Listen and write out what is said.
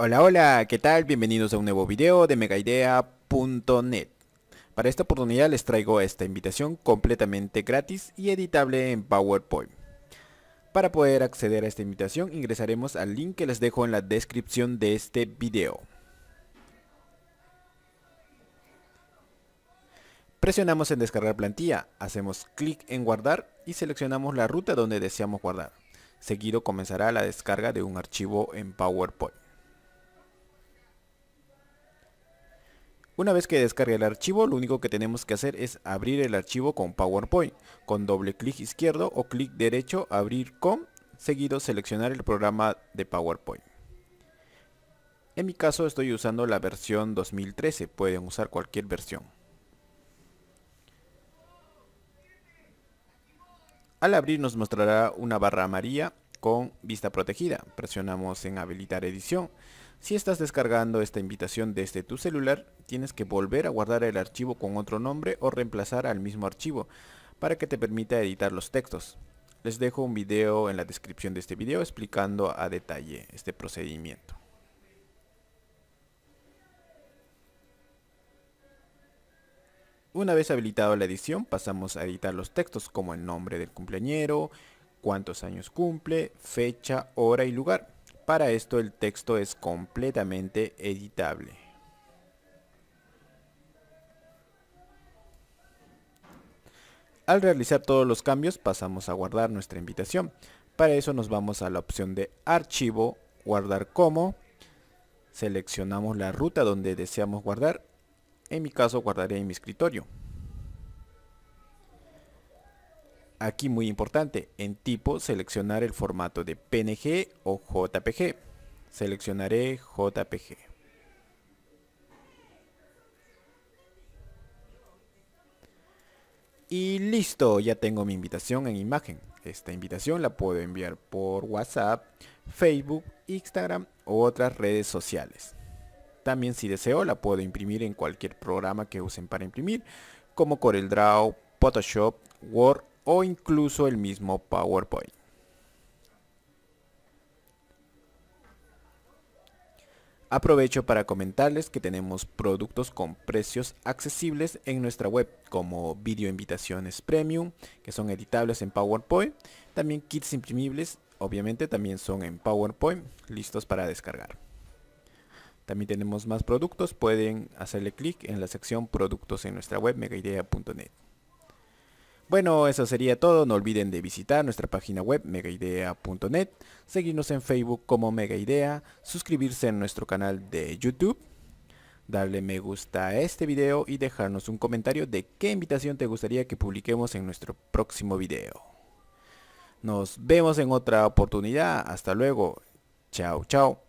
Hola, hola, ¿qué tal? Bienvenidos a un nuevo video de megaidea.net. Para esta oportunidad les traigo esta invitación completamente gratis y editable en PowerPoint. Para poder acceder a esta invitación ingresaremos al link que les dejo en la descripción de este video. Presionamos en descargar plantilla, hacemos clic en guardar y seleccionamos la ruta donde deseamos guardar. Seguido comenzará la descarga de un archivo en PowerPoint. Una vez que descargue el archivo, lo único que tenemos que hacer es abrir el archivo con PowerPoint, con doble clic izquierdo o clic derecho, abrir con, seguido seleccionar el programa de PowerPoint. En mi caso estoy usando la versión 2013, pueden usar cualquier versión. Al abrir nos mostrará una barra amarilla con vista protegida. Presionamos en habilitar edición. Si estás descargando esta invitación desde tu celular, tienes que volver a guardar el archivo con otro nombre o reemplazar al mismo archivo para que te permita editar los textos. Les dejo un video en la descripción de este video explicando a detalle este procedimiento. Una vez habilitado la edición, pasamos a editar los textos como el nombre del cumpleañero, cuántos años cumple, fecha, hora y lugar. Para esto el texto es completamente editable. Al realizar todos los cambios pasamos a guardar nuestra invitación. Para eso nos vamos a la opción de archivo, guardar como, seleccionamos la ruta donde deseamos guardar, en mi caso guardaré en mi escritorio. Aquí muy importante, en tipo seleccionar el formato de PNG o JPG. Seleccionaré JPG. Y listo, ya tengo mi invitación en imagen. Esta invitación la puedo enviar por WhatsApp, Facebook, Instagram u otras redes sociales. También si deseo la puedo imprimir en cualquier programa que usen para imprimir, como CorelDRAW, Photoshop, Word o incluso el mismo PowerPoint. Aprovecho para comentarles que tenemos productos con precios accesibles en nuestra web, como video invitaciones premium, que son editables en PowerPoint, también kits imprimibles, obviamente también son en PowerPoint, listos para descargar. También tenemos más productos, pueden hacerle clic en la sección productos en nuestra web megaidea.net. Bueno, eso sería todo. No olviden de visitar nuestra página web megaidea.net, seguirnos en Facebook como Megaidea, suscribirse a nuestro canal de YouTube, darle me gusta a este video y dejarnos un comentario de qué invitación te gustaría que publiquemos en nuestro próximo video. Nos vemos en otra oportunidad. Hasta luego. Chao, chao.